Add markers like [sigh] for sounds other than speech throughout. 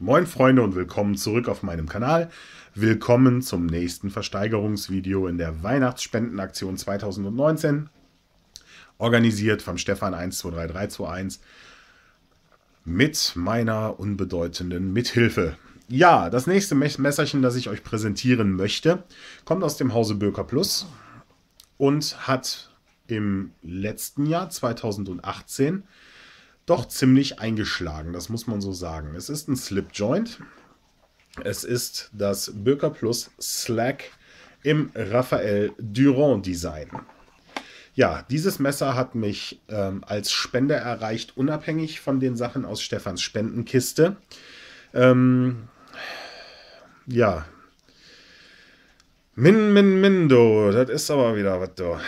Moin Freunde und willkommen zurück auf meinem Kanal. Willkommen zum nächsten Versteigerungsvideo in der Weihnachtsspendenaktion 2019. Organisiert vom Stefan123321 mit meiner unbedeutenden Mithilfe. Ja, das nächste Messerchen, das ich euch präsentieren möchte, kommt aus dem Hause Böker Plus und hat im letzten Jahr 2018 doch ziemlich eingeschlagen, das muss man so sagen. Es ist ein Slip Joint. Es ist das Böker Plus Slack im Raphael Durand Design. Ja, dieses Messer hat mich ähm, als Spender erreicht, unabhängig von den Sachen aus Stefans Spendenkiste. Ähm, ja. Min, min, min, Das ist aber wieder was, do.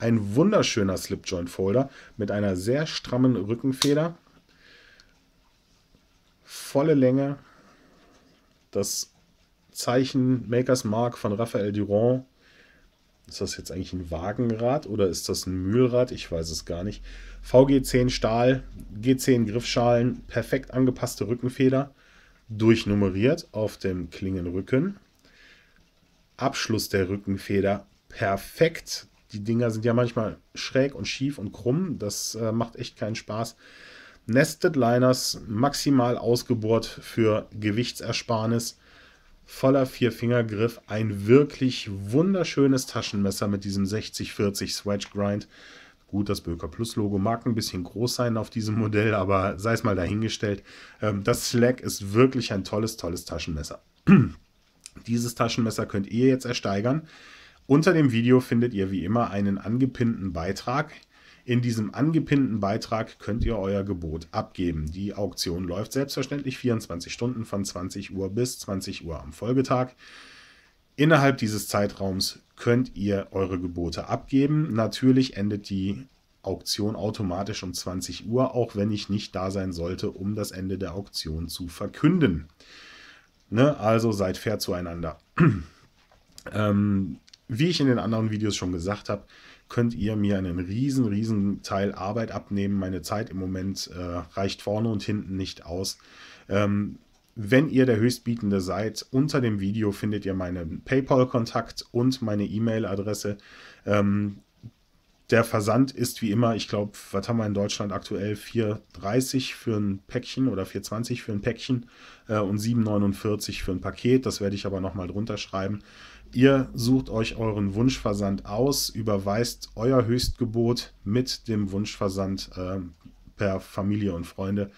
Ein wunderschöner Slipjoint-Folder mit einer sehr strammen Rückenfeder. Volle Länge. Das Zeichen Makers Mark von Raphael Durand. Ist das jetzt eigentlich ein Wagenrad oder ist das ein Mühlrad? Ich weiß es gar nicht. VG10 Stahl, G10 Griffschalen, perfekt angepasste Rückenfeder, durchnummeriert auf dem Klingenrücken. Abschluss der Rückenfeder perfekt die Dinger sind ja manchmal schräg und schief und krumm. Das äh, macht echt keinen Spaß. Nested Liners maximal ausgebohrt für Gewichtsersparnis. Voller Vierfingergriff. Ein wirklich wunderschönes Taschenmesser mit diesem 6040 Swatch Grind. Gut, das Böker Plus Logo mag ein bisschen groß sein auf diesem Modell, aber sei es mal dahingestellt. Ähm, das Slack ist wirklich ein tolles, tolles Taschenmesser. [clears throat] Dieses Taschenmesser könnt ihr jetzt ersteigern unter dem Video findet ihr wie immer einen angepinnten Beitrag. In diesem angepinnten Beitrag könnt ihr euer Gebot abgeben. Die Auktion läuft selbstverständlich 24 Stunden von 20 Uhr bis 20 Uhr am Folgetag. Innerhalb dieses Zeitraums könnt ihr eure Gebote abgeben. Natürlich endet die Auktion automatisch um 20 Uhr, auch wenn ich nicht da sein sollte, um das Ende der Auktion zu verkünden. Ne? Also seid fair zueinander. [clears throat] ähm, wie ich in den anderen Videos schon gesagt habe, könnt ihr mir einen riesen, riesen Teil Arbeit abnehmen. Meine Zeit im Moment äh, reicht vorne und hinten nicht aus. Ähm, wenn ihr der Höchstbietende seid, unter dem Video findet ihr meinen PayPal-Kontakt und meine E-Mail-Adresse. Ähm, der Versand ist wie immer, ich glaube, was haben wir in Deutschland aktuell? 4,30 für ein Päckchen oder 4,20 für ein Päckchen äh, und 7,49 für ein Paket. Das werde ich aber nochmal drunter schreiben. Ihr sucht euch euren Wunschversand aus, überweist euer Höchstgebot mit dem Wunschversand äh, per Familie und Freunde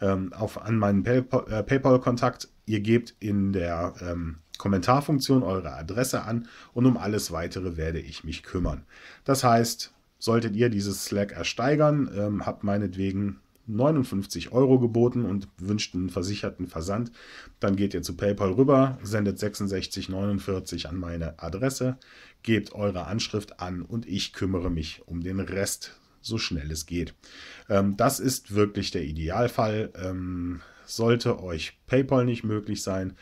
ähm, auf, an meinen äh, PayPal-Kontakt. Äh, Paypal ihr gebt in der ähm, Kommentarfunktion eure Adresse an und um alles weitere werde ich mich kümmern. Das heißt, Solltet ihr dieses Slack ersteigern, ähm, habt meinetwegen 59 Euro geboten und wünscht einen versicherten Versand, dann geht ihr zu PayPal rüber, sendet 6649 an meine Adresse, gebt eure Anschrift an und ich kümmere mich um den Rest, so schnell es geht. Ähm, das ist wirklich der Idealfall. Ähm, sollte euch PayPal nicht möglich sein,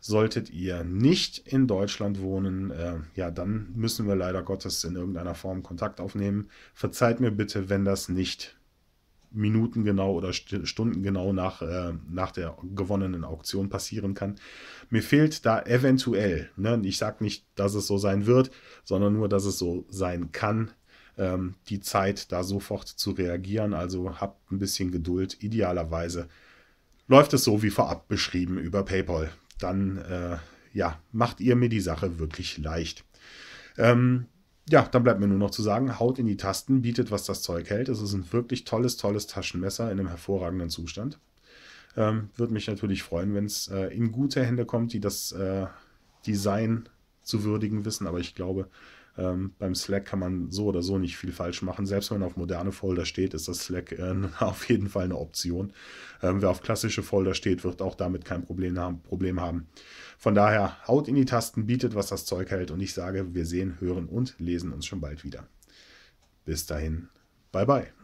Solltet ihr nicht in Deutschland wohnen, äh, ja, dann müssen wir leider Gottes in irgendeiner Form Kontakt aufnehmen. Verzeiht mir bitte, wenn das nicht minutengenau oder stundengenau nach, äh, nach der gewonnenen Auktion passieren kann. Mir fehlt da eventuell, ne, ich sage nicht, dass es so sein wird, sondern nur, dass es so sein kann, ähm, die Zeit, da sofort zu reagieren. Also habt ein bisschen Geduld. Idealerweise läuft es so wie vorab beschrieben über PayPal dann äh, ja, macht ihr mir die Sache wirklich leicht. Ähm, ja, dann bleibt mir nur noch zu sagen, haut in die Tasten, bietet, was das Zeug hält. Es ist ein wirklich tolles, tolles Taschenmesser in einem hervorragenden Zustand. Ähm, Würde mich natürlich freuen, wenn es äh, in gute Hände kommt, die das äh, Design zu würdigen wissen. Aber ich glaube, ähm, beim Slack kann man so oder so nicht viel falsch machen. Selbst wenn man auf moderne Folder steht, ist das Slack äh, [laughs] auf jeden Fall eine Option. Ähm, wer auf klassische Folder steht, wird auch damit kein Problem haben, Problem haben. Von daher, haut in die Tasten, bietet, was das Zeug hält. Und ich sage, wir sehen, hören und lesen uns schon bald wieder. Bis dahin, bye bye.